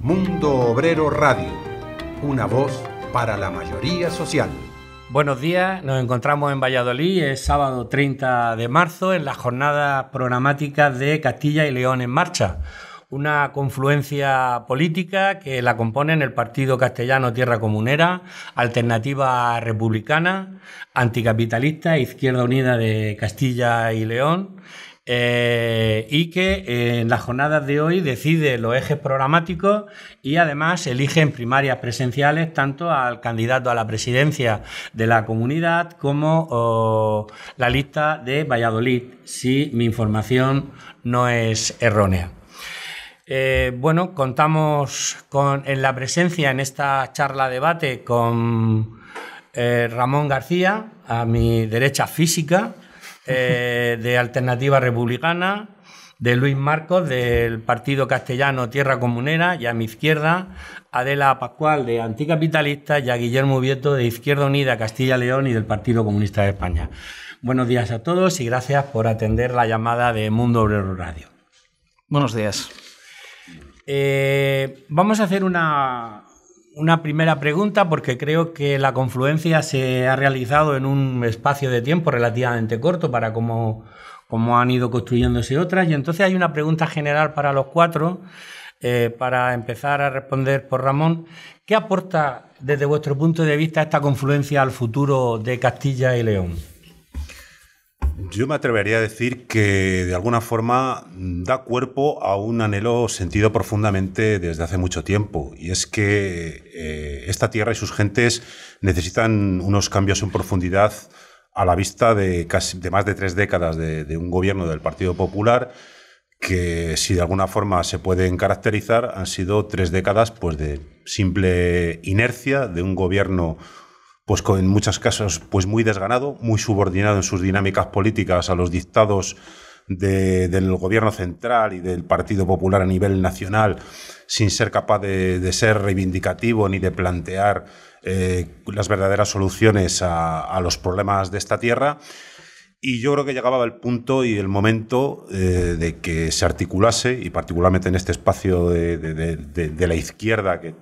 Mundo Obrero Radio, una voz para la mayoría social. Buenos días, nos encontramos en Valladolid, es sábado 30 de marzo, en la jornada programática de Castilla y León en Marcha, una confluencia política que la componen el Partido Castellano Tierra Comunera, Alternativa Republicana, Anticapitalista, e Izquierda Unida de Castilla y León eh, y que eh, en las jornadas de hoy decide los ejes programáticos y además elige en primarias presenciales tanto al candidato a la presidencia de la comunidad como la lista de Valladolid, si mi información no es errónea. Eh, bueno, contamos con, en la presencia en esta charla debate con Ramón García, a mi derecha física, eh, de Alternativa Republicana, de Luis Marcos, del Partido Castellano Tierra Comunera, y a mi izquierda, Adela Pascual de Anticapitalista y a Guillermo Vieto de Izquierda Unida Castilla León y del Partido Comunista de España. Buenos días a todos y gracias por atender la llamada de Mundo Obrero Radio. Buenos días. Eh, vamos a hacer una, una primera pregunta porque creo que la confluencia se ha realizado en un espacio de tiempo relativamente corto para cómo, han ido construyéndose otras. Y entonces hay una pregunta general para los cuatro, eh, para empezar a responder por Ramón. ¿Qué aporta desde vuestro punto de vista esta confluencia al futuro de Castilla y León? Yo me atrevería a decir que de alguna forma da cuerpo a un anhelo sentido profundamente desde hace mucho tiempo, y es que eh, esta tierra y sus gentes necesitan unos cambios en profundidad a la vista de, casi, de más de tres décadas de, de un gobierno del Partido Popular que si de alguna forma se pueden caracterizar han sido tres décadas pues de simple inercia de un gobierno pues en muchas casos pues muy desganado, muy subordinado en sus dinámicas políticas a los dictados del gobierno central y del Partido Popular a nivel nacional, sin ser capaz de, ser reivindicativo ni de plantear eh, las verdaderas soluciones a, los problemas de esta tierra. Y yo creo que llegaba el punto y el momento eh, de que se articulase, y particularmente en este espacio de, de la izquierda que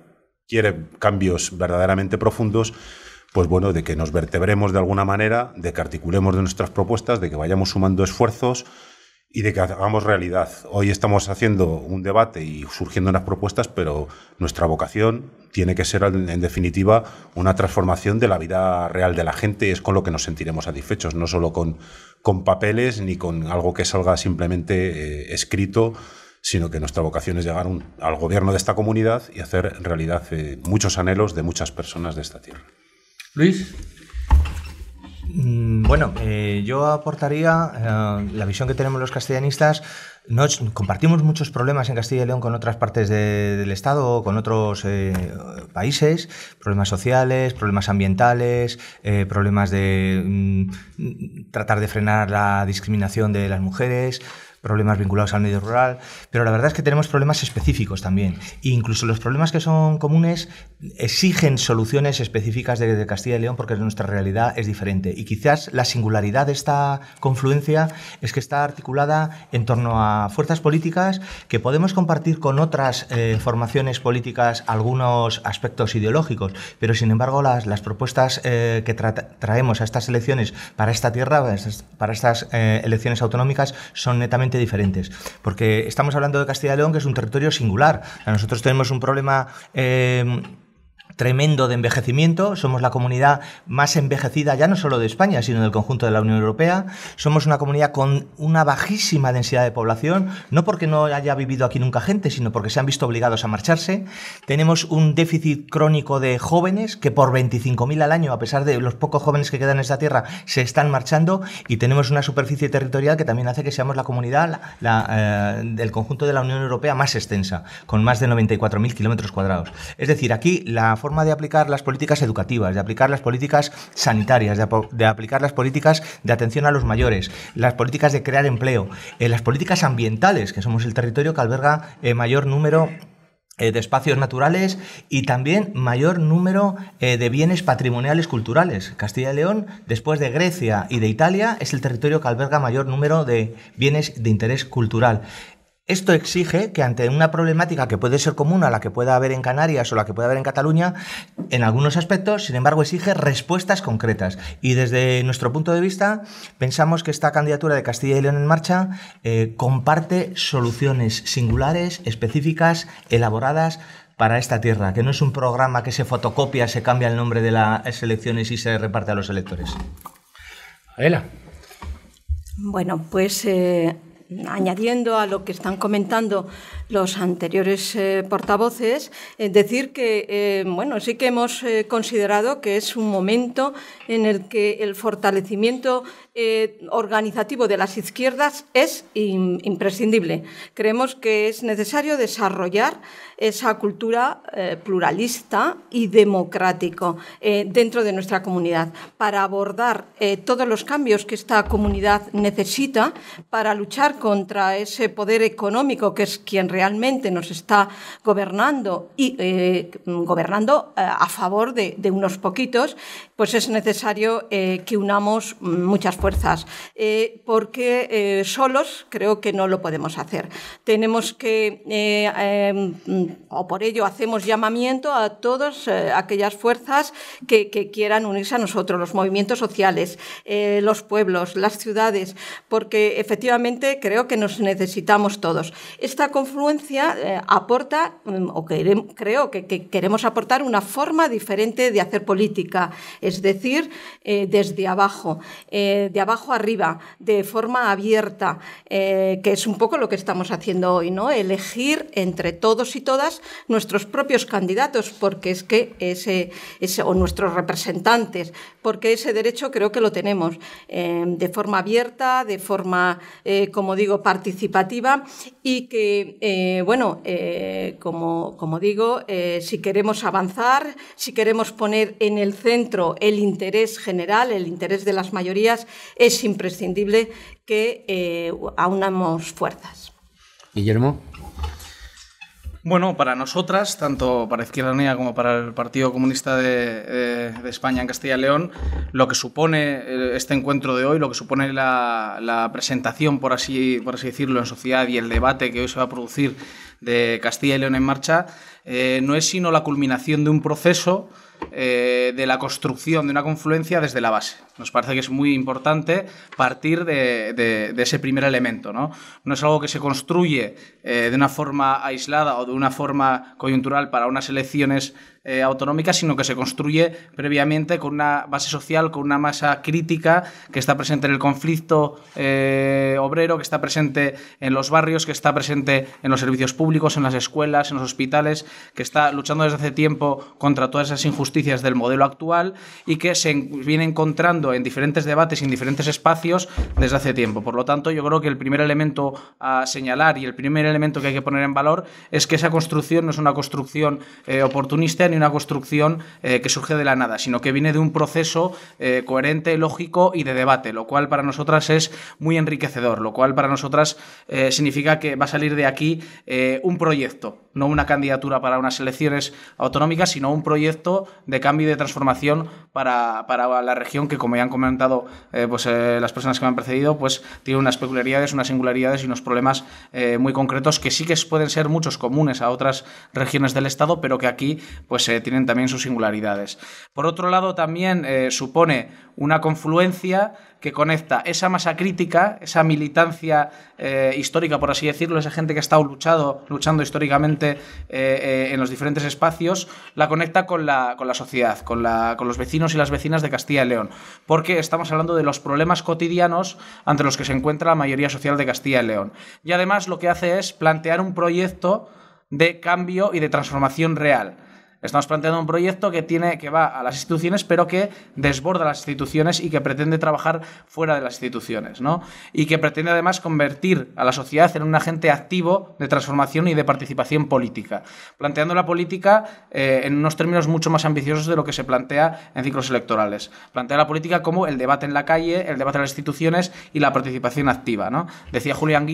quiere cambios verdaderamente profundos, pues bueno, de que nos vertebremos de alguna manera, de que articulemos de nuestras propuestas, de que vayamos sumando esfuerzos y de que hagamos realidad. Hoy estamos haciendo un debate y surgiendo unas propuestas, pero nuestra vocación tiene que ser, en definitiva, una transformación de la vida real de la gente y es con lo que nos sentiremos satisfechos, no solo con, con papeles ni con algo que salga simplemente eh, escrito, sino que nuestra vocación es llegar al gobierno de esta comunidad y hacer realidad eh, muchos anhelos de muchas personas de esta tierra. Luis. Mm, bueno, eh, yo aportaría eh, la visión que tenemos los castellanistas. compartimos muchos problemas en Castilla y León con otras partes del Estado o con otros eh, países, problemas sociales, problemas ambientales, problemas de mm, tratar de frenar la discriminación de las mujeres problemas vinculados al medio rural, pero la verdad es que tenemos problemas específicos también. incluso los problemas que son comunes exigen soluciones específicas de, Castilla y León porque nuestra realidad es diferente. Y quizás la singularidad de esta confluencia es que está articulada en torno a fuerzas políticas que podemos compartir con otras eh, formaciones políticas algunos aspectos ideológicos, pero sin embargo las, propuestas eh, que traemos a estas elecciones para esta tierra, para estas, eh, elecciones autonómicas, son netamente diferentes. Porque estamos hablando de Castilla y León, que es un territorio singular. Nosotros tenemos un problema... Eh, tremendo de envejecimiento. Somos la comunidad más envejecida ya no solo de España, sino del conjunto de la Unión Europea. Somos una comunidad con una bajísima densidad de población, no porque no haya vivido aquí nunca gente, sino porque se han visto obligados a marcharse. Tenemos un déficit crónico de jóvenes que por 25.000 al año, a pesar de los pocos jóvenes que quedan en esta tierra, se están marchando y tenemos una superficie territorial que también hace que seamos la comunidad eh, del conjunto de la Unión Europea más extensa, con más de 94.000 kilómetros cuadrados. Es decir, aquí la forma de aplicar las políticas educativas, de aplicar las políticas sanitarias, de, aplicar las políticas de atención a los mayores, las políticas de crear empleo, eh, las políticas ambientales, que somos el territorio que alberga eh, mayor número eh, de espacios naturales y también mayor número de bienes patrimoniales culturales. Castilla y León, después de Grecia y de Italia, es el territorio que alberga mayor número de bienes de interés cultural. Esto exige que ante una problemática que puede ser común a la que pueda haber en Canarias o la que pueda haber en Cataluña, en algunos aspectos, sin embargo, exige respuestas concretas. Y desde nuestro punto de vista, pensamos que esta candidatura de Castilla y León en marcha eh, comparte soluciones singulares, específicas, elaboradas para esta tierra, que no es un programa que se fotocopia, se cambia el nombre de las elecciones y se reparte a los electores. Bueno, pues eh, añadiendo a lo que están comentando los anteriores eh, portavoces, eh, decir que, eh, bueno, sí que hemos considerado que es un momento en el que el fortalecimiento organizativo de las izquierdas es imprescindible. Creemos que es necesario desarrollar esa cultura pluralista y democrático dentro de nuestra comunidad para abordar todos los cambios que esta comunidad necesita para luchar contra ese poder económico que es quien realmente nos está gobernando y eh, gobernando eh, a favor de, unos poquitos pues es necesario eh, que unamos muchas fuerzas, eh, porque eh, solos creo que no lo podemos hacer. Tenemos que, em, o por ello hacemos llamamiento a todas aquellas fuerzas que, quieran unirse a nosotros, los movimientos sociales, los pueblos, las ciudades, porque efectivamente creo que nos necesitamos todos. Esta confluencia aporta, mm, o creo que queremos aportar, una forma diferente de hacer política es decir, eh, desde abajo, eh, de abajo arriba, de forma abierta, eh, que es un poco lo que estamos haciendo hoy, ¿no? Elegir entre todos y todas nuestros propios candidatos, porque es que ese, o nuestros representantes, porque ese derecho creo que lo tenemos de forma abierta, de forma, como digo, participativa y que, bueno, como, como digo, si queremos avanzar, si queremos poner en el centro el interés general, el interés de las mayorías, es imprescindible que eh, aunamos fuerzas. Guillermo. Bueno, para nosotras, tanto para Izquierda Unida como para el Partido Comunista de, España en Castilla y León, lo que supone eh, este encuentro de hoy, lo que supone la, presentación, por así, por así decirlo, en sociedad y el debate que hoy se va a producir de Castilla y León en marcha, eh, no es sino la culminación de un proceso eh, de la construcción de una confluencia desde la base. Nos parece que es muy importante partir de, ese primer elemento. ¿no? no es algo que se construye eh, de una forma aislada o de una forma coyuntural para unas elecciones eh, autonómicas, sino que se construye previamente con una base social, con una masa crítica que está presente en el conflicto eh, obrero, que está presente en los barrios, que está presente en los servicios públicos, en las escuelas, en los hospitales, que está luchando desde hace tiempo contra todas esas injusticias del modelo actual y que se viene encontrando en diferentes debates y en diferentes espacios desde hace tiempo. Por lo tanto, yo creo que el primer elemento a señalar y el primer elemento elemento que hay que poner en valor es que esa construcción no es una construcción eh, oportunista ni una construcción eh, que surge de la nada, sino que viene de un proceso eh, coherente, lógico y de debate, lo cual para nosotras es muy enriquecedor, lo cual para nosotras significa que va a salir de aquí un proyecto, no una candidatura para unas elecciones autonómicas, sino un proyecto de cambio y de transformación para, para la región que, como ya han comentado pues, las personas que me han precedido, pues tiene unas peculiaridades, unas singularidades y unos problemas muy concretos que sí que pueden ser muchos comunes a otras regiones del Estado, pero que aquí pues, eh, tienen también sus singularidades. Por otro lado, también eh, supone una confluencia que conecta esa masa crítica, esa militancia eh, histórica, por así decirlo, esa gente que ha estado luchando históricamente eh, eh, en los diferentes espacios, la conecta con la, con la sociedad, con, la, con los vecinos y las vecinas de Castilla y León. Porque estamos hablando de los problemas cotidianos ante los que se encuentra la mayoría social de Castilla y León. Y además lo que hace es plantear un proyecto de cambio y de transformación real Estamos planteando un proyecto que tiene, que va a las instituciones, pero que desborda las instituciones y que pretende trabajar fuera de las instituciones, ¿no? Y que pretende además convertir a la sociedad en un agente activo de transformación y de participación política, planteando la política eh, en unos términos mucho más ambiciosos de lo que se plantea en ciclos electorales. Plantea la política como el debate en la calle, el debate en las instituciones y la participación activa, ¿no? Decía Julián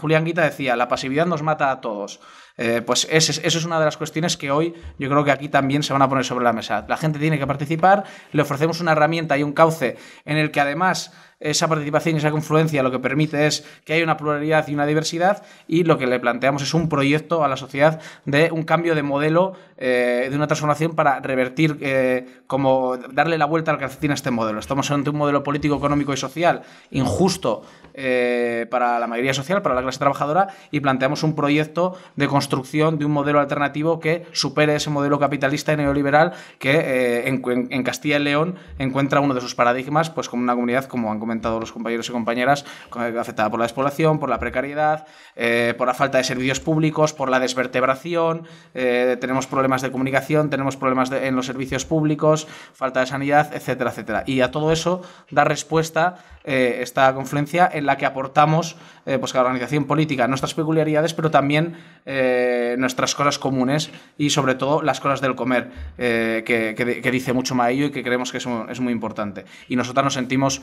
Julián Guita decía, la pasividad nos mata a todos. Eh, pues eso es una de las cuestiones que hoy yo creo que aquí también se van a poner sobre la mesa. La gente tiene que participar, le ofrecemos una herramienta y un cauce en el que además esa participación y esa confluencia lo que permite es que haya una pluralidad y una diversidad y lo que le planteamos es un proyecto a la sociedad de un cambio de modelo, eh, de una transformación para revertir, eh, como darle la vuelta al que a este modelo. Estamos ante un modelo político, económico y social injusto eh, para la mayoría social, para la clase trabajadora y planteamos un proyecto de construcción de un modelo alternativo que supere ese modelo capitalista y neoliberal que en, Castilla y León encuentra uno de sus paradigmas, pues como una comunidad como comentado los compañeros y compañeras, afectada por la despoblación, por la precariedad, eh, por la falta de servicios públicos, por la desvertebración, eh, tenemos problemas de comunicación, tenemos problemas en los servicios públicos, falta de sanidad, etcétera, etcétera. Y a todo eso da respuesta eh, esta confluencia en la que aportamos eh, pues, la organización política nuestras peculiaridades, pero también eh, nuestras cosas comunes y sobre todo las cosas del comer, eh, que, dice mucho ello y que creemos que es, muy importante. Y nosotras nos sentimos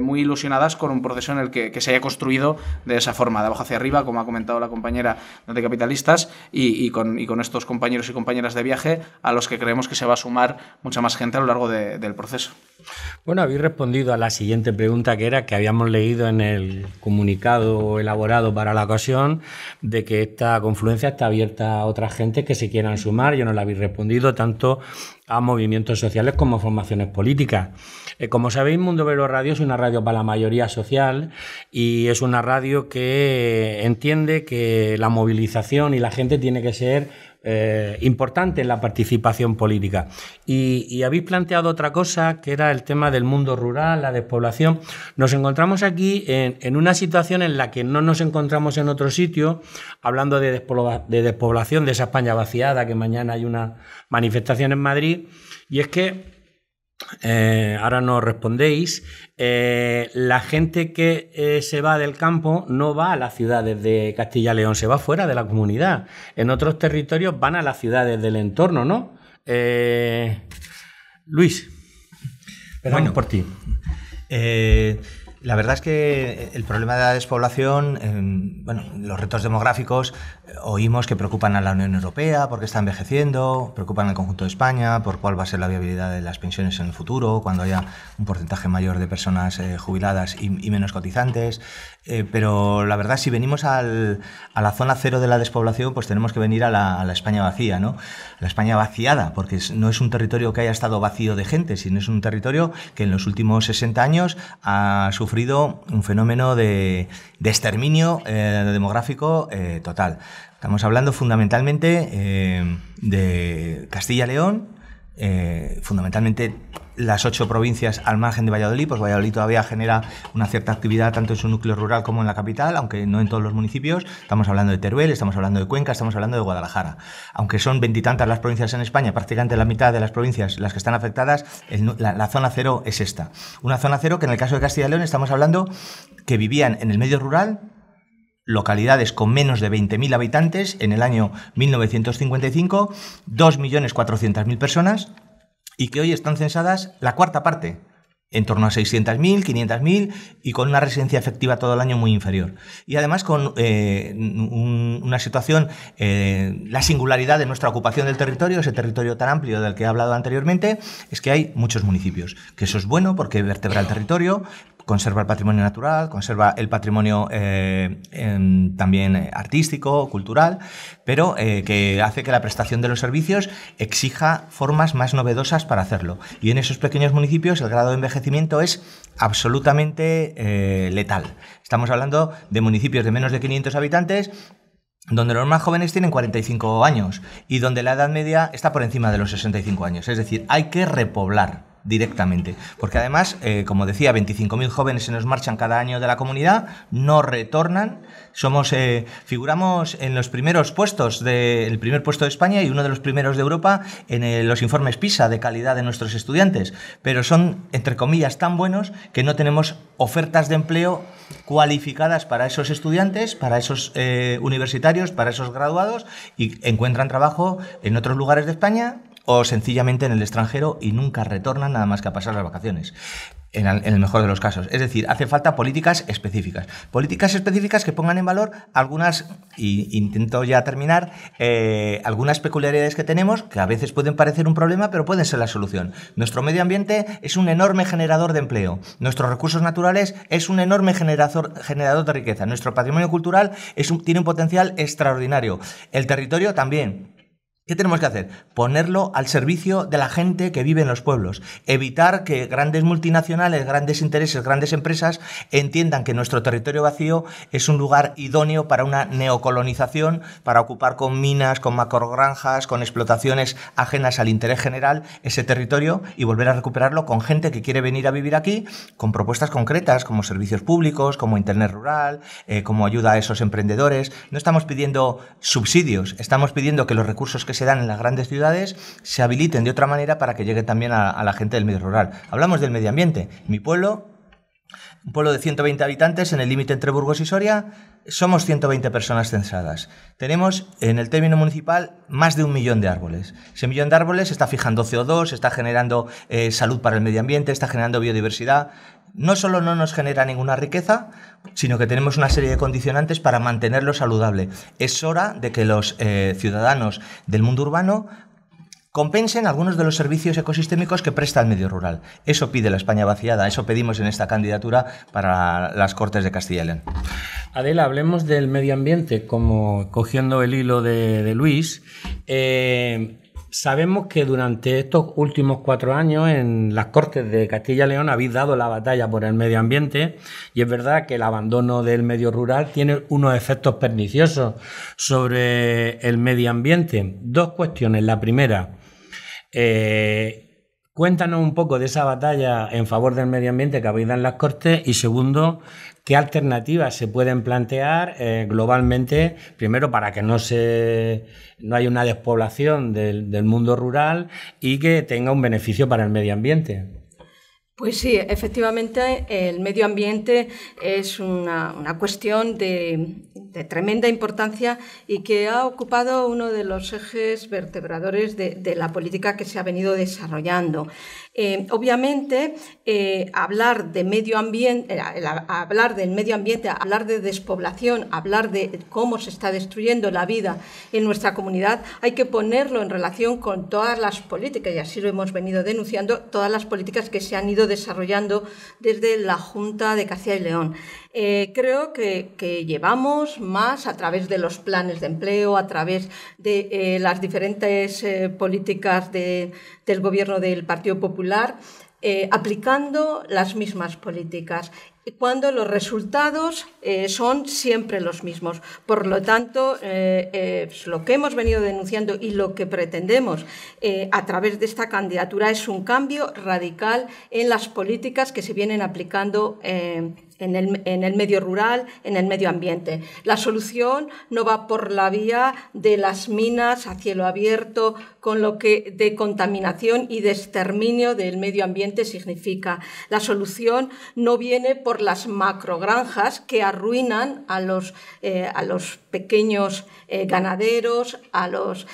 muy ilusionadas con un proceso en el que, se haya construido de esa forma, de abajo hacia arriba, como ha comentado la compañera de Capitalistas, y, con, estos compañeros y compañeras de viaje a los que creemos que se va a sumar mucha más gente a lo largo del proceso. Bueno, habéis respondido a la siguiente pregunta que era que habíamos leído en el comunicado elaborado para la ocasión de que esta confluencia está abierta a otras gentes que se quieran sumar. Yo no la habéis respondido tanto a movimientos sociales como formaciones políticas. Eh, como sabéis, Mundo Velo Radio es una radio para la mayoría social y es una radio que entiende que la movilización y la gente tiene que ser eh, importante en la participación política. Y, habéis planteado otra cosa, que era el tema del mundo rural, la despoblación. Nos encontramos aquí en, una situación en la que no nos encontramos en otro sitio, hablando de, de despoblación, de esa España vaciada, que mañana hay una manifestación en Madrid, y es que eh, ahora no respondéis. Eh, la gente que eh, se va del campo no va a las ciudades de Castilla y León, se va fuera de la comunidad. En otros territorios van a las ciudades del entorno, ¿no? Luis, Pero bueno, por ti. La verdad es que el problema de la despoblación, em, bueno, los retos demográficos Oímos que preocupan a la Unión Europea porque está envejeciendo, preocupan al conjunto de España por cuál va a ser la viabilidad de las pensiones en el futuro, cuando haya un porcentaje mayor de personas eh, jubiladas y, menos cotizantes. Eh, pero la verdad, si venimos a la zona cero de la despoblación, pues tenemos que venir a la, España vacía, ¿no? La España vaciada, porque no es un territorio que haya estado vacío de gente, sino es un territorio que en los últimos 60 años ha sufrido un fenómeno de, exterminio eh, demográfico total. Estamos hablando fundamentalmente eh, de Castilla-León, eh, fundamentalmente las ocho provincias al margen de Valladolid, pues Valladolid todavía genera una cierta actividad tanto en su núcleo rural como en la capital, aunque no en todos los municipios. Estamos hablando de Teruel, estamos hablando de Cuenca, estamos hablando de Guadalajara. Aunque son veintitantas las provincias en España, prácticamente la mitad de las provincias las que están afectadas, la, zona cero es esta. Una zona cero que en el caso de Castilla León estamos hablando que vivían en el medio rural localidades con menos de 20.000 habitantes en el año 1955, 2.400.000 personas, y que hoy están censadas la cuarta parte, en torno a 600.000, 500.000 y con una residencia efectiva todo el año muy inferior. Y además con eh, una situación, eh, la singularidad de nuestra ocupación del territorio, ese territorio tan amplio del que he hablado anteriormente, es que hay muchos municipios, que eso es bueno porque vertebra el territorio, conserva el patrimonio natural, conserva el patrimonio eh, también eh, artístico, cultural, pero eh, que hace que la prestación de los servicios exija formas más novedosas para hacerlo. Y en esos pequeños municipios el grado de envejecimiento es absolutamente letal. Estamos hablando de municipios de menos de 500 habitantes donde los más jóvenes tienen 45 años y donde la edad media está por encima de los 65 años. Es decir, hay que repoblar directamente. Porque además, eh, como decía, 25.000 jóvenes se nos marchan cada año de la comunidad, no retornan. Somos, eh, figuramos en los primeros puestos, del de, primer puesto de España y uno de los primeros de Europa en eh, los informes PISA de calidad de nuestros estudiantes. Pero son, entre comillas, tan buenos que no tenemos ofertas de empleo cualificadas para esos estudiantes, para esos universitarios, para esos graduados y encuentran trabajo en otros lugares de España o sencillamente en el extranjero y nunca retornan nada más que a pasar las vacaciones. En el mejor de los casos. Es decir, hace falta políticas específicas. Políticas específicas que pongan en valor algunas, y intento ya terminar, eh, algunas peculiaridades que tenemos que a veces pueden parecer un problema, pero pueden ser la solución. Nuestro medio ambiente es un enorme generador de empleo. Nuestros recursos naturales es un enorme generador, de riqueza. Nuestro patrimonio cultural es tiene un potencial extraordinario. El territorio también. ¿Qué tenemos que hacer? Ponerlo al servicio de la gente que vive en los pueblos. Evitar que grandes multinacionales, grandes intereses, grandes empresas entiendan que nuestro territorio vacío es un lugar idóneo para una neocolonización, para ocupar con minas, con macrogranjas, con explotaciones ajenas al interés general ese territorio y volver a recuperarlo con gente que quiere venir a vivir aquí con propuestas concretas como servicios públicos, como internet rural, eh, como ayuda a esos emprendedores. No estamos pidiendo subsidios, estamos pidiendo que los recursos que se dan en las grandes ciudades se habiliten de otra manera para que llegue también a, la gente del medio rural. Hablamos del medio ambiente. Mi pueblo un pueblo de 120 habitantes en el límite entre Burgos y Soria, somos 120 personas censadas. Tenemos en el término municipal más de un millón de árboles. Ese millón de árboles está fijando CO2, está generando eh, salud para el medio ambiente, está generando biodiversidad. No solo no nos genera ninguna riqueza, sino que tenemos una serie de condicionantes para mantenerlo saludable. Es hora de que los eh, ciudadanos del mundo urbano compensen algunos de los servicios ecosistémicos que presta el medio rural. Eso pide la España vaciada, eso pedimos en esta candidatura para las Cortes de Castilla y León. Adela, hablemos del medio ambiente, como cogiendo el hilo de, Luis. Eh, sabemos que durante estos últimos cuatro años en las Cortes de Castilla y León habéis dado la batalla por el medio ambiente y es verdad que el abandono del medio rural tiene unos efectos perniciosos sobre el medio ambiente. Dos cuestiones. La primera, eh, cuéntanos un poco de esa batalla en favor del medio ambiente que habéis en las Cortes y segundo, qué alternativas se pueden plantear eh, globalmente, primero para que no, se, no haya una despoblación del mundo rural y que tenga un beneficio para el medio ambiente. Pues sí, efectivamente, el medio ambiente es una, cuestión de, tremenda importancia y que ha ocupado uno de los ejes vertebradores de la política que se ha venido desarrollando. Eh, obviamente, eh, hablar de medio ambiente, eh, hablar del medio ambiente, hablar de despoblación, hablar de cómo se está destruyendo la vida en nuestra comunidad, hay que ponerlo en relación con todas las políticas, y así lo hemos venido denunciando, todas las políticas que se han ido desarrollando desde la Junta de Castilla y León. Eh, creo que, llevamos más a través de los planes de empleo, a través de eh, las diferentes eh, políticas del gobierno del Partido Popular, aplicando las mismas políticas cuando los resultados son siempre los mismos. Por lo tanto, lo que hemos venido denunciando y lo que pretendemos a través de esta candidatura es un cambio radical en las políticas que se vienen aplicando en el, medio rural, en el medio ambiente. La solución no va por la vía de las minas a cielo abierto, con lo que de contaminación y de exterminio del medio ambiente significa. La solución no viene por las macrogranjas que arruinan a los, eh, pequeños eh, ganaderos, a los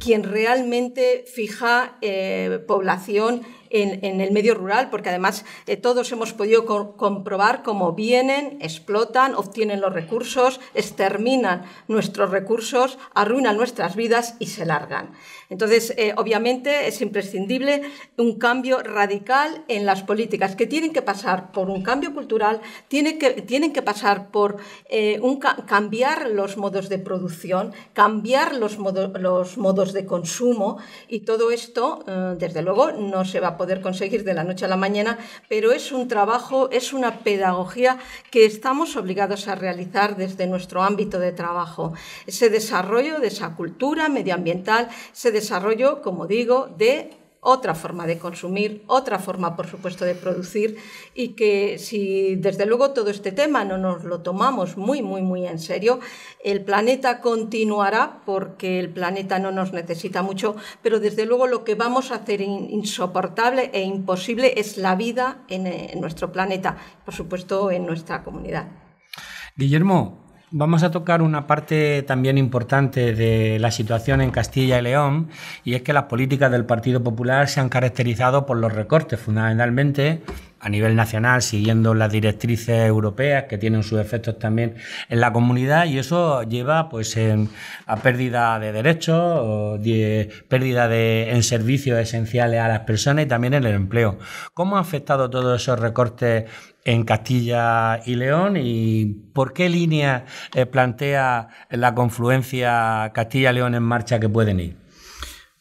quien realmente fija eh, población en, el medio rural, porque además eh, todos hemos podido comprobar cómo vienen, explotan, obtienen los recursos, exterminan nuestros recursos, arruinan nuestras vidas y se largan. Entonces, eh, obviamente es imprescindible un cambio radical en las políticas, que tienen que pasar por un cambio cultural, tienen que, pasar por eh, un cambiar los modos de producción, cambiar los, modos de consumo y todo esto, eh, desde luego, no se va a poder conseguir de la noche a la mañana, pero es un trabajo, es una pedagogía que estamos obligados a realizar desde nuestro ámbito de trabajo. Ese desarrollo de esa cultura medioambiental, ese desarrollo, como digo, de otra forma de consumir, otra forma, por supuesto, de producir y que si desde luego todo este tema no nos lo tomamos muy, muy, muy en serio, el planeta continuará porque el planeta no nos necesita mucho, pero desde luego lo que vamos a hacer insoportable e imposible es la vida en, nuestro planeta, por supuesto, en nuestra comunidad. Guillermo, Vamos a tocar una parte también importante de la situación en Castilla y León, y es que las políticas del Partido Popular se han caracterizado por los recortes, fundamentalmente a nivel nacional, siguiendo las directrices europeas que tienen sus efectos también en la comunidad, y eso lleva pues a pérdida de derechos, pérdida de, en servicios esenciales a las personas y también en el empleo. ¿Cómo ha afectado todos esos recortes en Castilla y León y por qué línea eh, plantea la confluencia Castilla-León en marcha que pueden ir.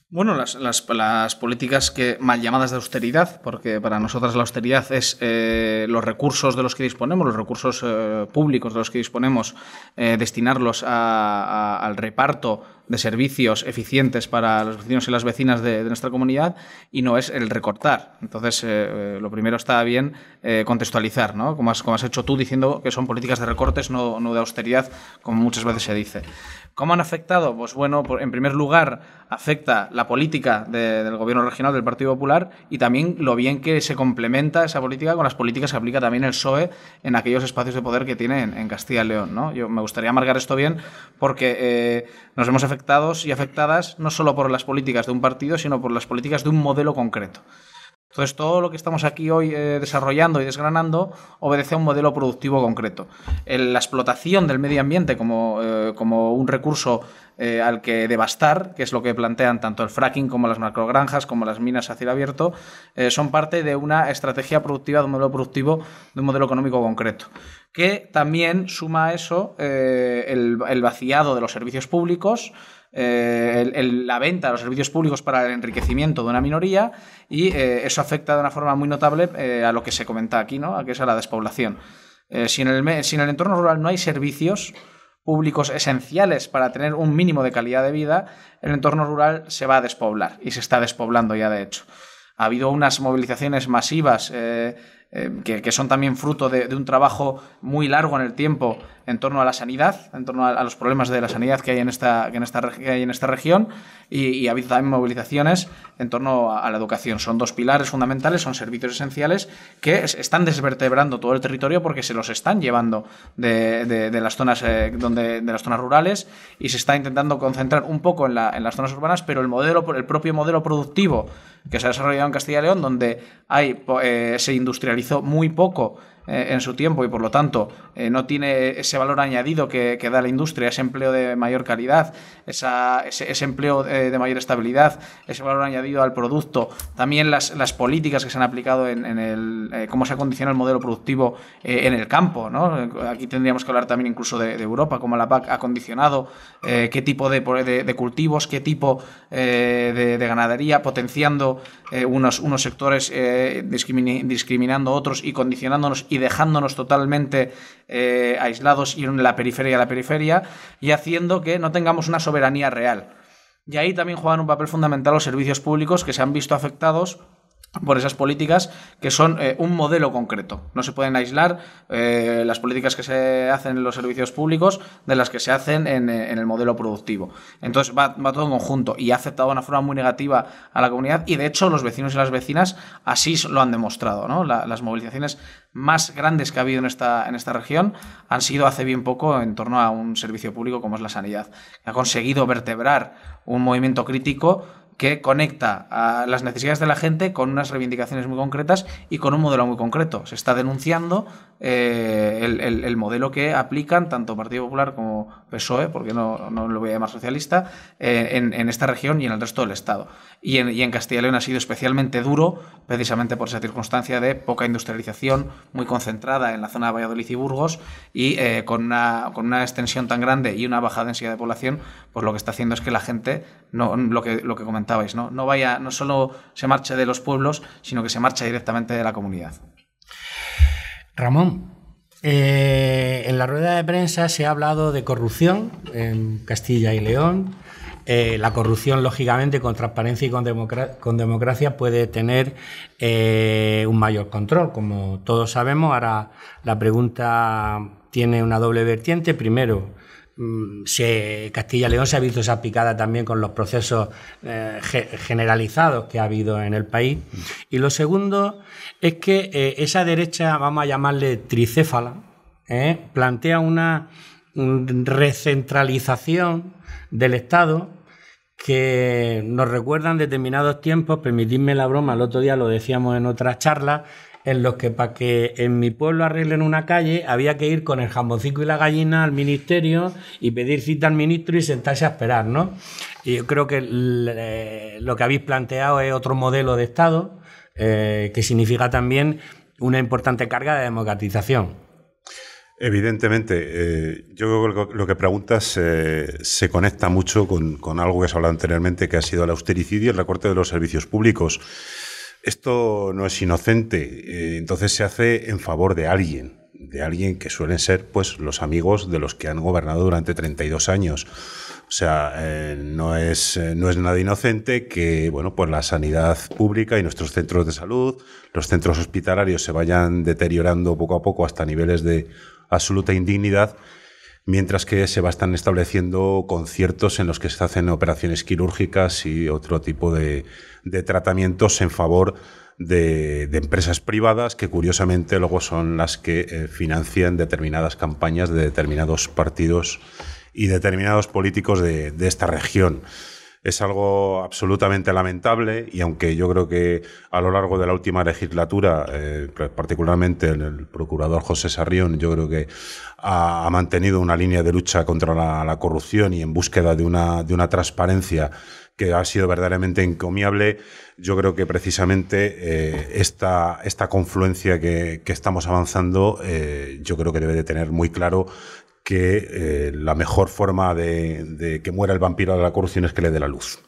Bueno, las, políticas que, mal llamadas de austeridad, porque para nosotras la austeridad es eh, los recursos de los que disponemos, los recursos eh, públicos de los que disponemos, destinarlos al reparto de servicios eficientes para los vecinos y las vecinas de, nuestra comunidad y no es el recortar. Entonces, eh, eh, lo primero está bien eh, contextualizar, ¿no? Como has, como has, hecho tú diciendo que son políticas de recortes, no, no de austeridad, como muchas veces se dice. ¿Cómo han afectado? Pues bueno, en primer lugar, afecta la política del gobierno regional del Partido Popular y también lo bien que se complementa esa política con las políticas que aplica también el PSOE en aquellos espacios de poder que tiene en, Castilla y León. ¿no? Yo me gustaría marcar esto bien porque nos hemos afectado afectados y afectadas no solo por las políticas de un partido, sino por las políticas de un modelo concreto. Entonces, todo lo que estamos aquí hoy eh, desarrollando y desgranando obedece a un modelo productivo concreto. la explotación del medio ambiente como, eh, un recurso eh, al que devastar, que es lo que plantean tanto el fracking como las macrogranjas, como las minas a cielo abierto, son parte de una estrategia productiva, de un modelo productivo, de un modelo económico concreto que también suma a eso eh, el, vaciado de los servicios públicos, eh, la venta de los servicios públicos para el enriquecimiento de una minoría y eh, eso afecta de una forma muy notable a lo que se comenta aquí, ¿no? a que es a la despoblación. Si en, el, entorno rural no hay servicios, públicos esenciales para tener un mínimo de calidad de vida, el entorno rural se va a despoblar y se está despoblando ya de hecho. Ha habido unas movilizaciones masivas eh, que, son también fruto de, un trabajo muy largo en el tiempo en torno a la sanidad, en torno a, los problemas de la sanidad que hay en esta, en esta, en esta región y, ha habido también movilizaciones en torno a, la educación. Son dos pilares fundamentales, son servicios esenciales que están desvertebrando todo el territorio porque se los están llevando de, las, zonas, eh, donde, de las zonas rurales y se está intentando concentrar un poco en, las zonas urbanas, pero el, modelo, el propio modelo productivo que se ha desarrollado en Castilla y León, donde hay, eh, se industrializó muy poco eh, en su tiempo y por lo tanto eh, no tiene ese valor añadido que, da la industria, ese empleo de mayor calidad, ese, empleo eh, de, mayor estabilidad, ese valor añadido al producto, también las, políticas que se han aplicado en, el, cómo se ha condicionado el modelo productivo en el campo. Aquí tendríamos que hablar también incluso de, Europa, cómo la PAC ha condicionado qué tipo pues, de, cultivos, qué tipo de, ganadería, potenciando unos, sectores, discriminando otros y condicionándonos dejándonos totalmente eh, aislados y en la periferia a la periferia y haciendo que no tengamos una soberanía real. Y ahí también juegan un papel fundamental los servicios públicos que se han visto afectados por esas políticas que son eh, un modelo concreto. No se pueden aislar eh, las políticas que se hacen en los servicios públicos de las que se hacen en, eh, el modelo productivo. Entonces va, todo en conjunto y ha aceptado de una forma muy negativa a la comunidad y de hecho los vecinos y las vecinas así lo han demostrado. las movilizaciones más grandes que ha habido en esta, en esta región han sido hace bien poco en torno a un servicio público como es la sanidad, que ha conseguido vertebrar un movimiento crítico que conecta a las necesidades de la gente con unas reivindicaciones muy concretas y con un modelo muy concreto. Se está denunciando eh, el, el, modelo que aplican tanto Partido Popular como PSOE, porque no, no lo voy a llamar socialista, eh, en, en, esta región y en el resto del Estado. Y en, y en Castilla y León ha sido especialmente duro precisamente por esa circunstancia de poca industrialización, muy concentrada en la zona de Valladolid y Burgos, y eh, con, una, con una extensión tan grande y una baja densidad de población, pues lo que está haciendo es que la gente, no, lo, que, lo que comentaba, ¿no? vaya, no solo se marcha de los pueblos, sino que se marcha directamente de la comunidad. Ramón, eh, en la rueda de prensa se ha hablado de corrupción en Castilla y León. Eh, la corrupción, lógicamente, con transparencia y con, democracia puede tener eh, un mayor control, como todos sabemos. Ahora la pregunta tiene una doble vertiente. Primero, Mm, se, Castilla y León se ha visto esa picada también con los procesos eh, generalizados que ha habido en el país. Mm. Y lo segundo es que eh, esa derecha, vamos a llamarle tricéfala, ¿eh? plantea una recentralización del Estado que nos recuerdan determinados tiempos, permitidme la broma, el otro día lo decíamos en otra charla, en los que para que en mi pueblo arreglen una calle había que ir con el jamboncico y la gallina al ministerio y pedir cita al ministro y sentarse a esperar, ¿no? Y yo creo que eh, lo que habéis planteado es otro modelo de Estado eh, que significa también una importante carga de democratización. Evidentemente, eh, yo creo que lo que preguntas se conecta mucho con, algo que se hablado anteriormente, que ha sido el austericidio y el recorte de los servicios públicos esto no es inocente, eh, entonces se hace en favor de alguien, de alguien que suelen ser pues los amigos de los que han gobernado durante 32 años. O sea, eh, no, es, eh, no es nada inocente que bueno, pues la sanidad pública y nuestros centros de salud, los centros hospitalarios se vayan deteriorando poco a poco hasta niveles de absoluta indignidad mientras que se van estableciendo conciertos en los que se hacen operaciones quirúrgicas y otro tipo de, tratamientos en favor de, empresas privadas que curiosamente luego son las que eh, financian determinadas campañas de determinados partidos y determinados políticos de esta región. Es algo absolutamente lamentable y aunque yo creo que a lo largo de la última legislatura, eh, particularmente el, procurador José Sarrión, yo creo que ha, mantenido una línea de lucha contra la, corrupción y en búsqueda de una, de una transparencia que ha sido verdaderamente encomiable, yo creo que precisamente eh, esta, confluencia que, estamos avanzando, eh, yo creo que debe de tener muy claro que eh, la mejor forma de, que muera el vampiro de la corrupción es que le dé la luz.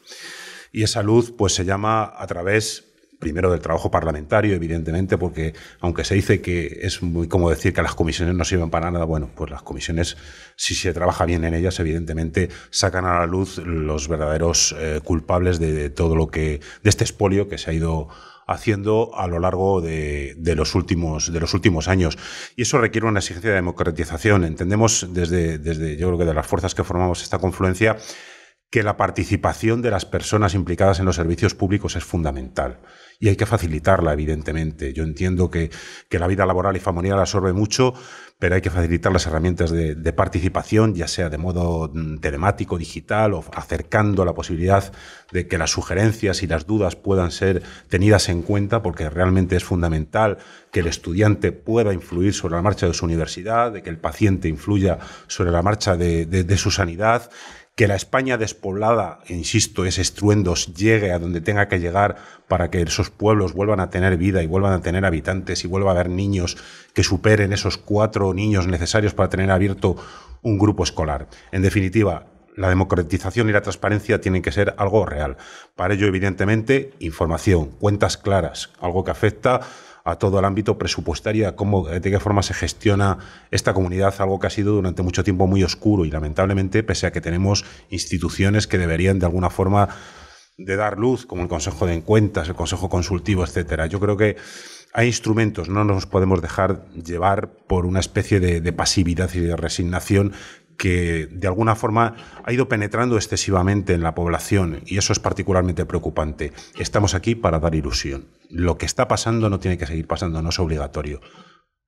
Y esa luz pues se llama a través primero del trabajo parlamentario, evidentemente, porque aunque se dice que es muy como decir que las comisiones no sirven para nada, bueno, pues las comisiones, si se trabaja bien en ellas, evidentemente sacan a la luz los verdaderos eh, culpables de, de, todo lo que, de este espolio que se ha ido haciendo a lo largo de, los, últimos, de los últimos años. Y eso requiere una exigencia de democratización. Entendemos desde, desde, yo creo que de las fuerzas que formamos esta confluencia, que la participación de las personas implicadas en los servicios públicos es fundamental y hay que facilitarla, evidentemente. Yo entiendo que, la vida laboral y familiar absorbe mucho, pero hay que facilitar las herramientas de, participación, ya sea de modo mm, telemático, digital o acercando la posibilidad de que las sugerencias y las dudas puedan ser tenidas en cuenta, porque realmente es fundamental que el estudiante pueda influir sobre la marcha de su universidad, de que el paciente influya sobre la marcha de su sanidad que la España despoblada, insisto, ese estruendos llegue a donde tenga que llegar para que esos pueblos vuelvan a tener vida y vuelvan a tener habitantes y vuelva a haber niños que superen esos cuatro niños necesarios para tener abierto un grupo escolar. En definitiva, la democratización y la transparencia tienen que ser algo real. Para ello, evidentemente, información, cuentas claras, algo que afecta a todo el ámbito presupuestario, cómo, de qué forma se gestiona esta comunidad, algo que ha sido durante mucho tiempo muy oscuro y lamentablemente, pese a que tenemos instituciones que deberían de alguna forma de dar luz, como el Consejo de cuentas el Consejo Consultivo, etcétera. Yo creo que hay instrumentos, no nos podemos dejar llevar por una especie de pasividad y de resignación que de alguna forma ha ido penetrando excesivamente en la población y eso es particularmente preocupante. Estamos aquí para dar ilusión. Lo que está pasando no tiene que seguir pasando, no es obligatorio.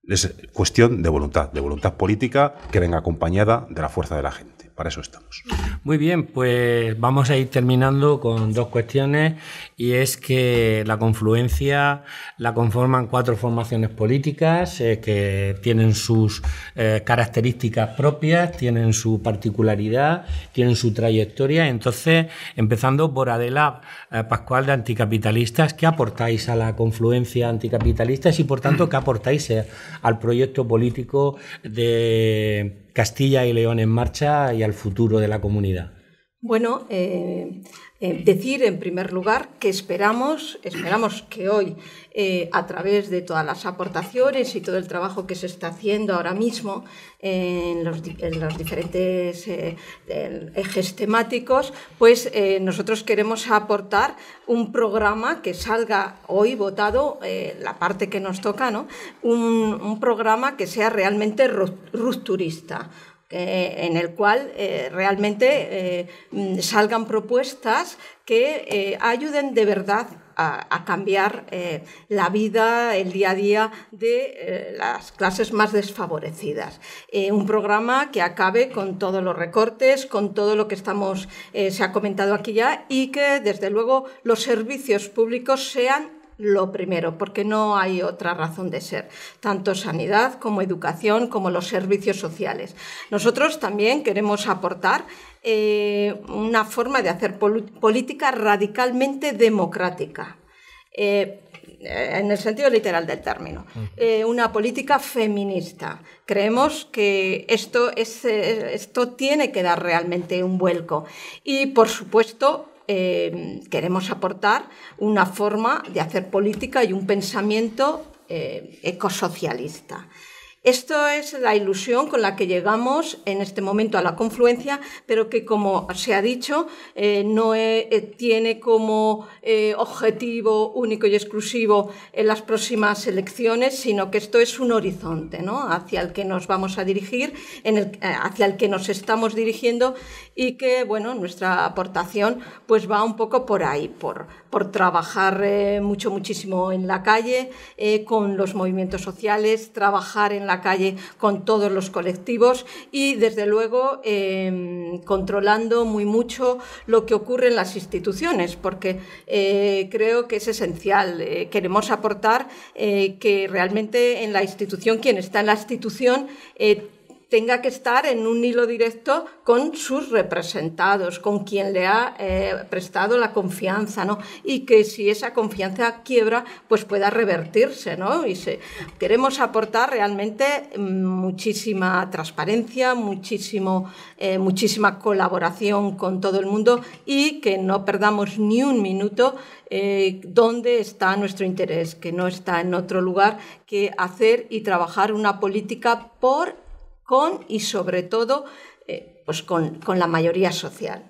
Es cuestión de voluntad, de voluntad política que venga acompañada de la fuerza de la gente. Para eso estamos. Muy bien, pues vamos a ir terminando con dos cuestiones y es que la confluencia la conforman cuatro formaciones políticas eh, que tienen sus eh, características propias, tienen su particularidad, tienen su trayectoria. Entonces, empezando por Adela eh, Pascual de Anticapitalistas, ¿qué aportáis a la confluencia anticapitalista y por tanto qué aportáis al proyecto político de Castilla y León en marcha y al futuro de la comunidad? Bueno, eh, eh, decir, en primer lugar, que esperamos, esperamos que hoy, eh, a través de todas las aportaciones y todo el trabajo que se está haciendo ahora mismo en, los, diferentes eh, ejes temáticos, pues nosotros queremos aportar un programa que salga hoy votado, la parte que nos toca, ¿no? un, un programa que sea realmente rupturista eh, en el cual eh, realmente eh, mm, salgan propuestas que ayuden de verdad a, cambiar la vida, el día a día de las clases más desfavorecidas. un programa que acabe con todos los recortes, con todo lo que estamos, se ha comentado aquí ya, y que desde luego los servicios públicos sean lo primero, porque no hay otra razón de ser, tanto sanidad como educación, como los servicios sociales. Nosotros también queremos aportar eh, una forma de hacer política radicalmente democrática. Eh, en el sentido literal del término, eh, una política feminista. Creemos que esto, esto tiene que dar realmente un vuelco. Y, por supuesto, Em, queremos aportar una forma de hacer política y un pensamiento eh, ecosocialista. Esto es la ilusión con la que llegamos en este momento a la confluencia, pero que, como se ha dicho, eh, no eh, eh, tiene como objetivo único y exclusivo en las próximas elecciones, sino que esto es un horizonte ¿no? hacia el que nos vamos a dirigir, hacia el que nos estamos dirigiendo y que, bueno, nuestra aportación pues va un poco por ahí, por, por trabajar mucho, muchísimo en la calle, con los movimientos sociales, trabajar en la la calle con todos los colectivos y, desde luego, eh, controlando muy mucho lo que ocurre en las instituciones, porque eh, creo que es esencial. Eh, queremos aportar que realmente en la institución, quien está en la institución, tenga que estar en un hilo directo con sus representados, con quien le ha eh, prestado la confianza, ¿no? Y que si esa confianza quiebra, pues pueda revertirse, ¿no? Y queremos aportar realmente mm, muchísima transparencia, muchísimo, eh, muchísima colaboración con todo el mundo y que no perdamos ni un minuto eh, dónde está nuestro interés, que no está en otro lugar que hacer y trabajar una política por con y sobre todo eh, pues con, la mayoría social.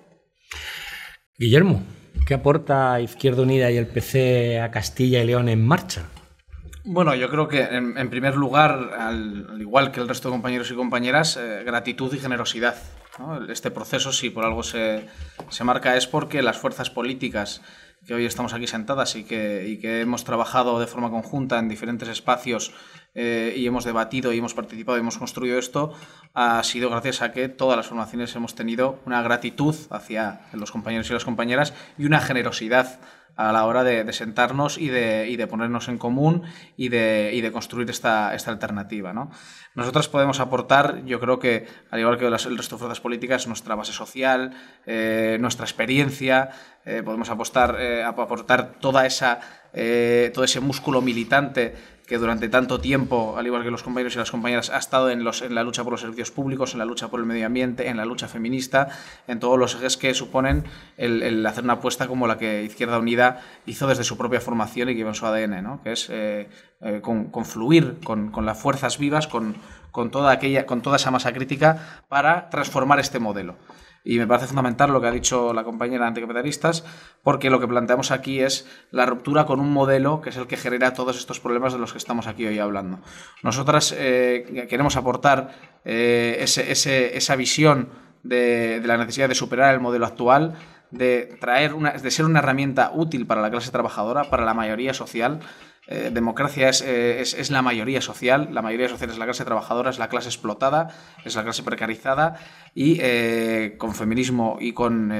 Guillermo, ¿qué aporta Izquierda Unida y el PC a Castilla y León en marcha? Bueno, yo creo que en, primer lugar, al, igual que el resto de compañeros y compañeras, eh, gratitud y generosidad. Este proceso, si por algo se, se, marca, es porque las fuerzas políticas que hoy estamos aquí sentadas y que, hemos trabajado de forma conjunta en diferentes espacios eh, y hemos debatido y hemos participado y hemos construido esto, ha sido gracias a que todas las formaciones hemos tenido una gratitud hacia los compañeros y las compañeras y una generosidad a la hora de, sentarnos y de, y de, ponernos en común y de, construir esta, esta alternativa. Nosotras podemos aportar, yo creo que, al igual que las, el resto de fuerzas políticas, nuestra base social, eh, nuestra experiencia, eh, podemos apostar, eh, aportar toda esa, todo ese músculo militante que durante tanto tiempo, al igual que los compañeros y las compañeras, ha estado en, los, en la lucha por los servicios públicos, en la lucha por el medio ambiente, en la lucha feminista, en todos los ejes que suponen el, hacer una apuesta como la que Izquierda Unida hizo desde su propia formación y que lleva en su ADN, que es eh, eh, confluir con, las fuerzas vivas, con, con toda aquella, con toda esa masa crítica para transformar este modelo. Y me parece fundamental lo que ha dicho la compañera anticapitalistas, porque lo que planteamos aquí es la ruptura con un modelo que es el que genera todos estos problemas de los que estamos aquí hoy hablando. Nosotras eh, queremos aportar eh, esa visión de, de la necesidad de superar el modelo actual, de traer una, de ser una herramienta útil para la clase trabajadora, para la mayoría social eh, democracia eh, es, la mayoría social, la mayoría social es la clase trabajadora, es la clase explotada, es la clase precarizada y eh, con feminismo y con,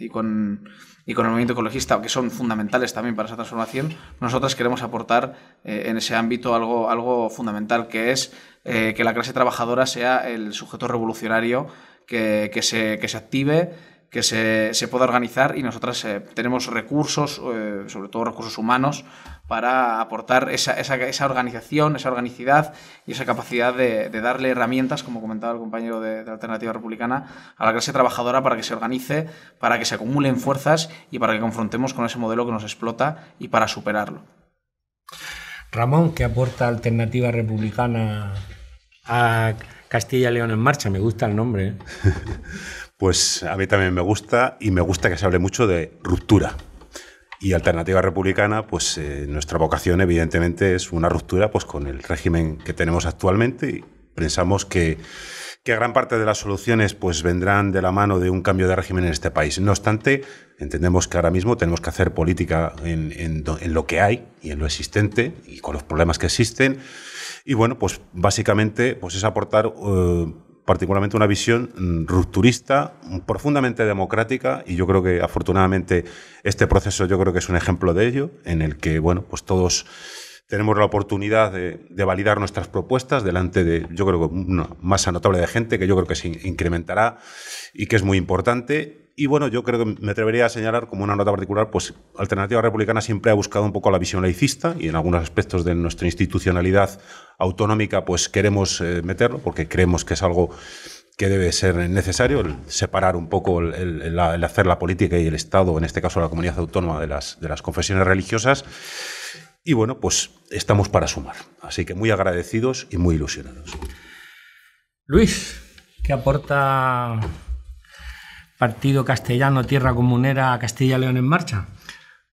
y con, el movimiento ecologista, que son fundamentales también para esa transformación, nosotras queremos aportar en ese ámbito algo, algo fundamental, que es que la clase trabajadora sea el sujeto revolucionario que, que, se, que se active que se, pueda organizar y nosotras eh, tenemos recursos, eh, sobre todo recursos humanos, para aportar esa, esa, organización, esa organicidad y esa capacidad de, darle herramientas, como comentaba el compañero de, Alternativa Republicana, a la clase trabajadora para que se organice, para que se acumulen fuerzas y para que confrontemos con ese modelo que nos explota y para superarlo. Ramón, ¿qué aporta Alternativa Republicana a Castilla y León en Marcha? Me gusta el nombre. ¿eh? Pues a mí también me gusta y me gusta que se hable mucho de ruptura. Y Alternativa Republicana, pues eh, nuestra vocación evidentemente es una ruptura pues, con el régimen que tenemos actualmente y pensamos que, gran parte de las soluciones pues, vendrán de la mano de un cambio de régimen en este país. No obstante, entendemos que ahora mismo tenemos que hacer política en, lo que hay y en lo existente y con los problemas que existen. Y bueno, pues básicamente pues, es aportar... Eh, particularmente una visión mm, rupturista, profundamente democrática, y yo creo que afortunadamente este proceso yo creo que es un ejemplo de ello, en el que, bueno, pues todos tenemos la oportunidad de, validar nuestras propuestas delante de, yo creo que una masa notable de gente que yo creo que se incrementará y que es muy importante y bueno, yo creo que me atrevería a señalar como una nota particular, pues Alternativa Republicana siempre ha buscado un poco la visión laicista y en algunos aspectos de nuestra institucionalidad autonómica pues queremos eh, meterlo porque creemos que es algo que debe ser necesario, el separar un poco el, hacer la política y el Estado, en este caso la comunidad autónoma de las, de las confesiones religiosas. Y bueno, pues estamos para sumar. Así que muy agradecidos y muy ilusionados. Luis, ¿qué aporta Partido Castellano, Tierra Comunera, Castilla León en marcha?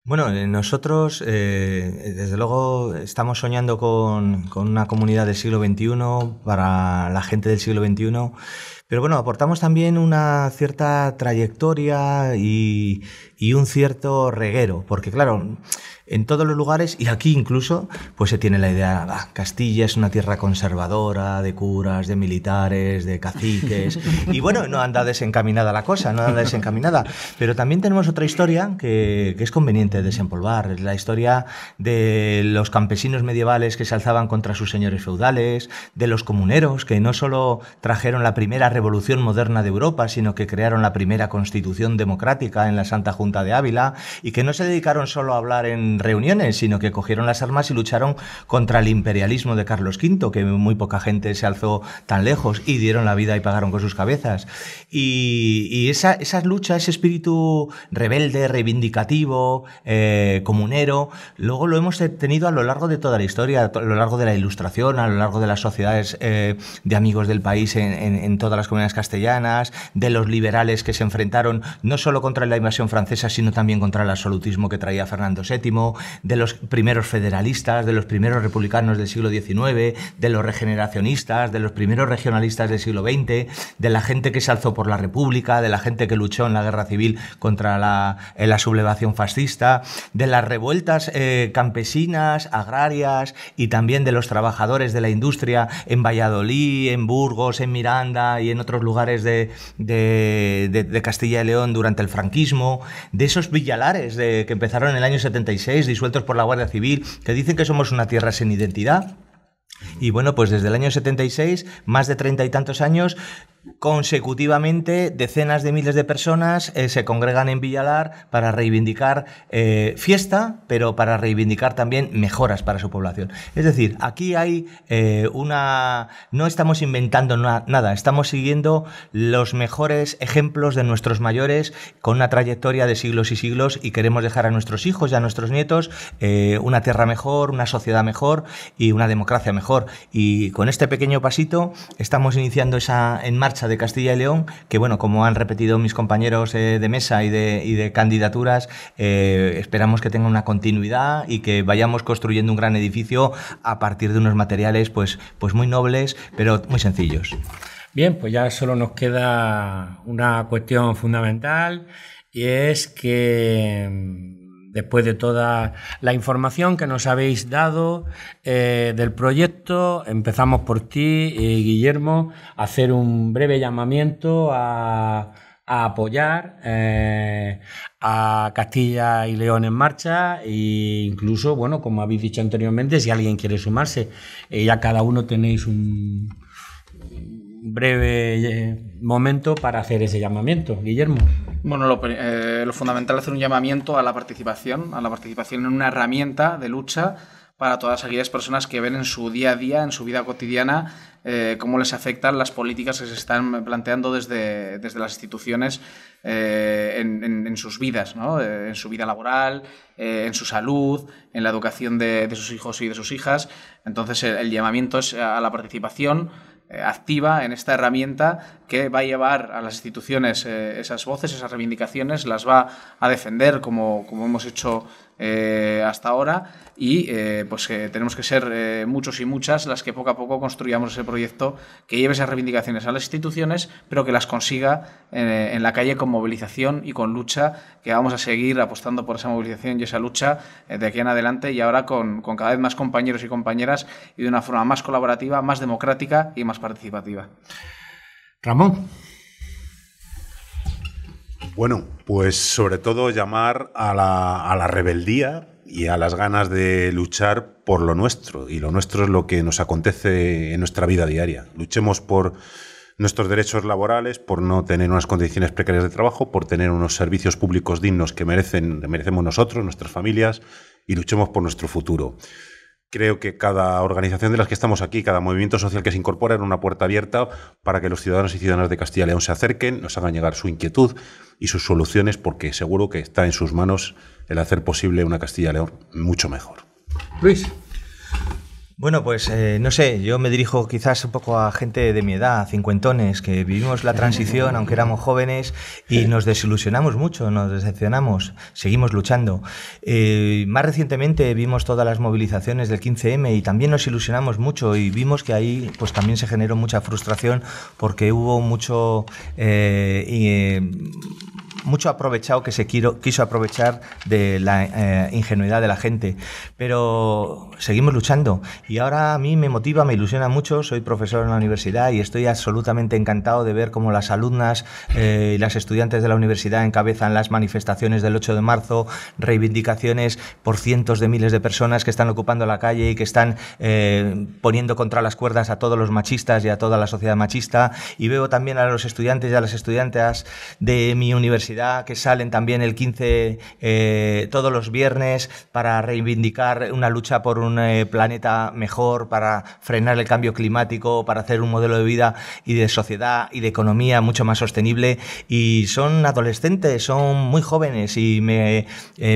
Bueno, eh, nosotros eh, desde luego estamos soñando con, una comunidad del siglo XXI para la gente del siglo XXI, pero bueno, aportamos también una cierta trayectoria y, y un cierto reguero, porque claro, en todos los lugares y aquí incluso pues se tiene la idea, Castilla es una tierra conservadora, de curas, de militares, de caciques. Y bueno, no anda desencaminada la cosa, no anda desencaminada. Pero también tenemos otra historia que, es conveniente desempolvar, la historia de los campesinos medievales que se alzaban contra sus señores feudales, de los comuneros que no solo trajeron la primera revolución moderna de Europa, sino que crearon la primera constitución democrática en la Santa Junta de Ávila y que no se dedicaron solo a hablar en reuniones, sino que cogieron las armas y lucharon contra el imperialismo de Carlos V, que muy poca gente se alzó tan lejos y dieron la vida y pagaron con sus cabezas. Y, esa, lucha, ese espíritu rebelde, reivindicativo, eh, comunero, luego lo hemos tenido a lo largo de toda la historia, a lo largo de la Ilustración, a lo largo de las sociedades eh, de amigos del país en, en todas las comunidades castellanas, de los liberales que se enfrentaron no solo contra la invasión francesa, sino también contra el absolutismo que traía Fernando VII de los primeros federalistas, de los primeros republicanos del siglo XIX, de los regeneracionistas, de los primeros regionalistas del siglo XX, de la gente que se alzó por la República, de la gente que luchó en la guerra civil contra la, sublevación fascista, de las revueltas eh, campesinas, agrarias y también de los trabajadores de la industria en Valladolid, en Burgos, en Miranda y en otros lugares de, de Castilla y León durante el franquismo, de esos villalares que empezaron en el año 76 disueltos por la Guardia Civil, que dicen que somos una tierra sin identidad. Y bueno, pues desde el año 76, más de treinta y tantos años, Consecutivamente, decenas de miles de personas eh, se congregan en Villalar para reivindicar eh, fiesta, pero para reivindicar también mejoras para su población. Es decir, aquí hay eh, una... No estamos inventando nada, estamos siguiendo los mejores ejemplos de nuestros mayores con una trayectoria de siglos y siglos y queremos dejar a nuestros hijos y a nuestros nietos una tierra mejor, una sociedad mejor y una democracia mejor. Y con este pequeño pasito estamos iniciando esa en marcha de Castilla y León, que bueno, como han repetido mis compañeros eh, de mesa y de, candidaturas, eh, esperamos que tenga una continuidad y que vayamos construyendo un gran edificio a partir de unos materiales pues, pues muy nobles, pero muy sencillos. Bien, pues ya solo nos queda una cuestión fundamental y es que después de toda la información que nos habéis dado eh, del proyecto, empezamos por ti, eh, Guillermo, a hacer un breve llamamiento a, apoyar eh, a Castilla y León en marcha e incluso, bueno, como habéis dicho anteriormente, si alguien quiere sumarse, ya cada uno tenéis un, breve eh, momento para hacer ese llamamiento, Guillermo. Bueno, eh, lo, fundamental es hacer un llamamiento a la participación, a la participación en una herramienta de lucha para todas aquellas personas que ven en su día a día, en su vida cotidiana, eh, cómo les afectan las políticas que se están planteando desde, desde las instituciones en, sus vidas, ¿no? en su vida laboral, en su salud, en la educación de, sus hijos y de sus hijas. Entonces el llamamiento es a la participación eh, activa en esta herramienta que va a llevar a las instituciones eh, esas voces, esas reivindicaciones, las va a defender como, como hemos hecho eh, hasta ahora y eh, pues que eh, tenemos que ser muchos y muchas las que poco a poco construyamos ese proyecto que lleve esas reivindicaciones a las instituciones, pero que las consiga en la calle con movilización y con lucha, que vamos a seguir apostando por esa movilización y esa lucha de aquí en adelante y ahora con, con, cada vez más compañeros y compañeras y de una forma más colaborativa, más democrática y más participativa. Ramón. Bueno, pues sobre todo llamar a la, rebeldía y a las ganas de luchar por lo nuestro. Y lo nuestro es lo que nos acontece en nuestra vida diaria. Luchemos por nuestros derechos laborales, por no tener unas condiciones precarias de trabajo, por tener unos servicios públicos dignos que merecen, merecemos nosotros, nuestras familias, y luchemos por nuestro futuro. Creo que cada organización de las que estamos aquí, cada movimiento social que se incorpora en una puerta abierta para que los ciudadanos y ciudadanas de Castilla y León se acerquen, nos hagan llegar su inquietud y sus soluciones, porque seguro que está en sus manos el hacer posible una Castilla y León mucho mejor. Luis. Bueno, pues eh, no sé, yo me dirijo quizás un poco a gente de mi edad, cincuentones, que vivimos la transición aunque éramos jóvenes y nos desilusionamos mucho, nos decepcionamos, seguimos luchando. Eh, más recientemente vimos todas las movilizaciones del 15M y también nos ilusionamos mucho y vimos que ahí pues también se generó mucha frustración porque hubo mucho... Eh, mucho aprovechado que se quiso aprovechar de la eh, ingenuidad de la gente. Pero seguimos luchando y ahora a mí me motiva, me ilusiona mucho. Soy profesor en la universidad y estoy absolutamente encantado de ver cómo las alumnas eh, y las estudiantes de la universidad encabezan las manifestaciones del 8 de marzo, reivindicaciones por cientos de miles de personas que están ocupando la calle y que están eh, poniendo contra las cuerdas a todos los machistas y a toda la sociedad machista. Y veo también a los estudiantes y a las estudiantes de mi universidad que salen también el 15 eh, todos los viernes para reivindicar una lucha por un eh, planeta mejor, para frenar el cambio climático, para hacer un modelo de vida y de sociedad y de economía mucho más sostenible. Y son adolescentes, son muy jóvenes y eh,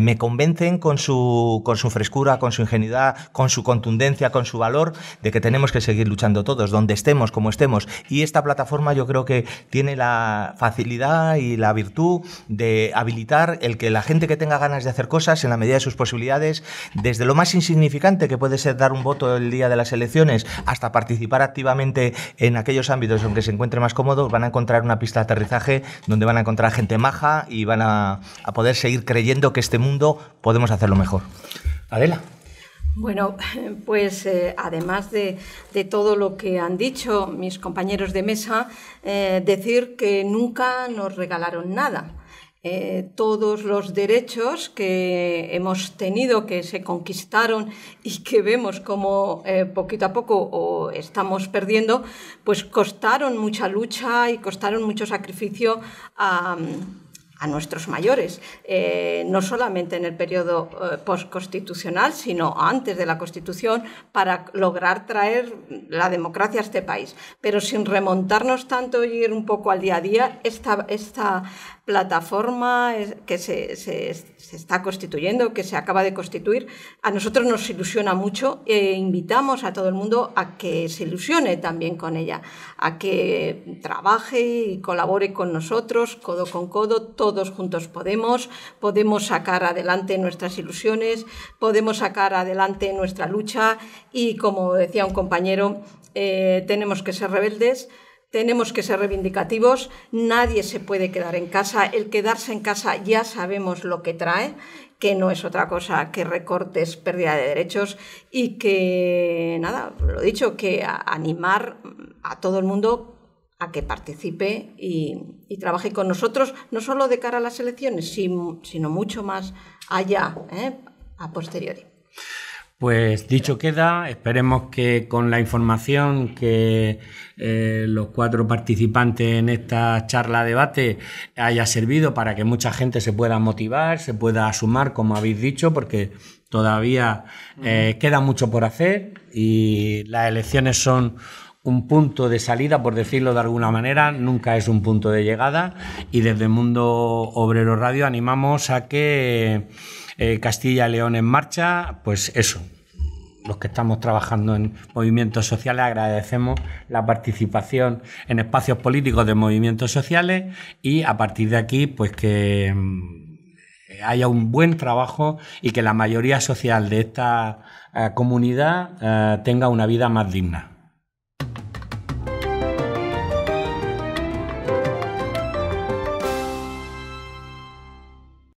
me, convencen con su, con su frescura, con su ingenuidad, con su contundencia, con su valor, de que tenemos que seguir luchando todos, donde estemos, como estemos. Y esta plataforma yo creo que tiene la facilidad y la virtud de habilitar el que la gente que tenga ganas de hacer cosas en la medida de sus posibilidades, desde lo más insignificante que puede ser dar un voto el día de las elecciones hasta participar activamente en aquellos ámbitos en que se encuentre más cómodo, van a encontrar una pista de aterrizaje donde van a encontrar gente maja y van a, poder seguir creyendo que este mundo podemos hacerlo mejor. Adela. Bueno, pues eh, además de, todo lo que han dicho mis compañeros de mesa, eh, decir que nunca nos regalaron nada. Eh, todos los derechos que hemos tenido, que se conquistaron y que vemos como poquito a poco estamos perdiendo, pues costaron mucha lucha y costaron mucho sacrificio a a nuestros mayores, eh, no solamente en el periodo eh, postconstitucional, sino antes de la Constitución, para lograr traer la democracia a este país. Pero sin remontarnos tanto y ir un poco al día a día, esta, esta plataforma que se, se se está constituyendo, que se acaba de constituir, a nosotros nos ilusiona mucho e invitamos a todo el mundo a que se ilusione también con ella, a que trabaje y colabore con nosotros, codo con codo, todos juntos podemos, podemos sacar adelante nuestras ilusiones, podemos sacar adelante nuestra lucha y, como decía un compañero, eh, tenemos que ser rebeldes tenemos que ser reivindicativos, nadie se puede quedar en casa, el quedarse en casa ya sabemos lo que trae, que no es otra cosa que recortes, pérdida de derechos y que, nada, lo dicho, que animar a todo el mundo a que participe y, trabaje con nosotros, no solo de cara a las elecciones, sino mucho más allá, ¿eh? a posteriori. Pues dicho queda, esperemos que con la información que eh, los cuatro participantes en esta charla debate haya servido para que mucha gente se pueda motivar, se pueda sumar, como habéis dicho, porque todavía eh, queda mucho por hacer y las elecciones son un punto de salida, por decirlo de alguna manera, nunca es un punto de llegada y desde Mundo Obrero Radio animamos a que... Eh, Castilla y León en marcha, pues eso. Los que estamos trabajando en movimientos sociales agradecemos la participación en espacios políticos de movimientos sociales y a partir de aquí, pues que mm, haya un buen trabajo y que la mayoría social de esta eh, comunidad eh, tenga una vida más digna.